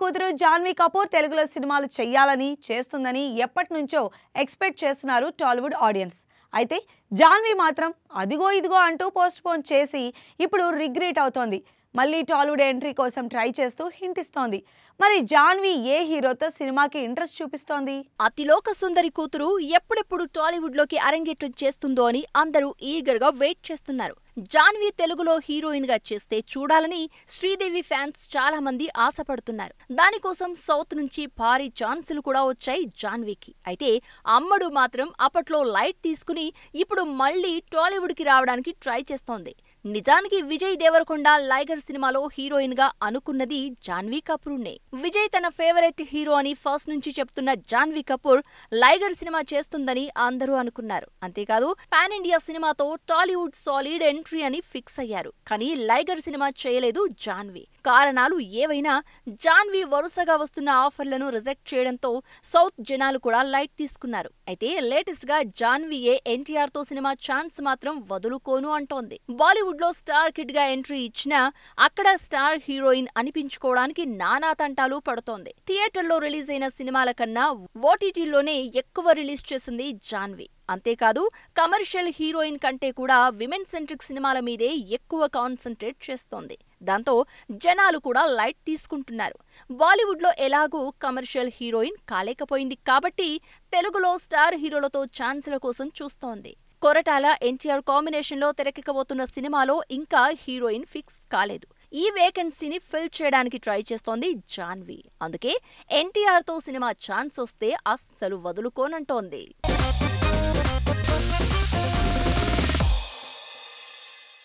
కూతురు జాన్వీ కపూర్ తెలుగులో సినిమాలు చేయాలని చేస్తుందని ఎప్పటి నుంచో ఎక్స్పెక్ట్ చేస్తున్నారు టాలీవుడ్ ఆడియన్స్ అయితే జాన్వీ మాత్రం అదిగో ఇదిగో అంటూ పోస్ట్పోన్ చేసి ఇప్పుడు రిగ్రెట్ అవుతోంది మళ్ళీ టాలీవుడ్ ఎంట్రీ కోసం ట్రై చేస్తూ హింట్ ఇస్తోంది మరి జాన్వి ఏ హీరోతో సినిమాకి ఇంట్రెస్ట్ చూపిస్తోంది అతిలోక సుందరి కూతురు ఎప్పుడెప్పుడు టాలీవుడ్ లోకి అరంగేట్రం చేస్తుందో అని అందరూ ఈగర్ గా వెయిట్ చేస్తున్నారు జాన్వి తెలుగులో హీరోయిన్ గా చేస్తే చూడాలని శ్రీదేవి ఫ్యాన్స్ చాలా మంది ఆశపడుతున్నారు దానికోసం సౌత్ నుంచి భారీ ఛాన్సులు కూడా వచ్చాయి జాన్వీకి అయితే అమ్మడు మాత్రం అప్పట్లో లైట్ తీసుకుని ఇప్పుడు మళ్లీ టాలీవుడ్ కి రావడానికి ట్రై చేస్తోంది నిజానికి విజయ్ దేవరకొండ లైగర్ సినిమాలో హీరోయిన్ గా అనుకున్నది జాన్వీ కపూర్నే విజయ్ తన ఫేవరెట్ హీరో అని ఫస్ట్ నుంచి చెప్తున్న జాన్వీ కపూర్ లైగర్ సినిమా చేస్తుందని అందరూ అనుకున్నారు అంతేకాదు పాన్ ఇండియా సినిమాతో టాలీవుడ్ సాలిడ్ ఎంట్రీ అని ఫిక్స్ అయ్యారు కానీ లైగర్ సినిమా చేయలేదు జాన్వీ కారణాలు ఏవైనా జాన్వి వరుసగా వస్తున్న ఆఫర్లను రిజెక్ట్ చేయడంతో సౌత్ జనాలు కూడా లైట్ తీసుకున్నారు అయితే లేటెస్ట్ గా జాన్వీయే ఎన్టీఆర్ తో సినిమా ఛాన్స్ మాత్రం వదులుకోను అంటోంది బాలీవుడ్ లో స్టార్ కిడ్ గా ఎంట్రీ ఇచ్చినా అక్కడ స్టార్ హీరోయిన్ అనిపించుకోవడానికి నానా తంటాలు పడుతోంది థియేటర్లో రిలీజ్ అయిన సినిమాల కన్నా ఓటీటీలోనే ఎక్కువ రిలీజ్ చేసింది జాన్వి అంతేకాదు కమర్షియల్ హీరోయిన్ కంటే కూడా విమెన్ సెంట్రిక్ సినిమాల మీదే ఎక్కువ కాన్సన్ట్రేట్ చేస్తోంది దాంతో జనాలు కూడా లైట్ తీసుకుంటున్నారు బాలీవుడ్లో ఎలాగూ కమర్షియల్ హీరోయిన్ కాలేకపోయింది కాబట్టి తెలుగులో స్టార్ హీరోలతో ఛాన్సుల కోసం చూస్తోంది కొరటాల ఎన్టీఆర్ కాంబినేషన్లో తెరకెక్కబోతున్న సినిమాలో ఇంకా హీరోయిన్ ఫిక్స్ కాలేదు ఈ వేకెన్సీని ఫిల్ చేయడానికి ట్రై చేస్తోంది జాన్వి అందుకే ఎన్టీఆర్తో సినిమా ఛాన్స్ వస్తే అస్సలు వదులుకోనంటోంది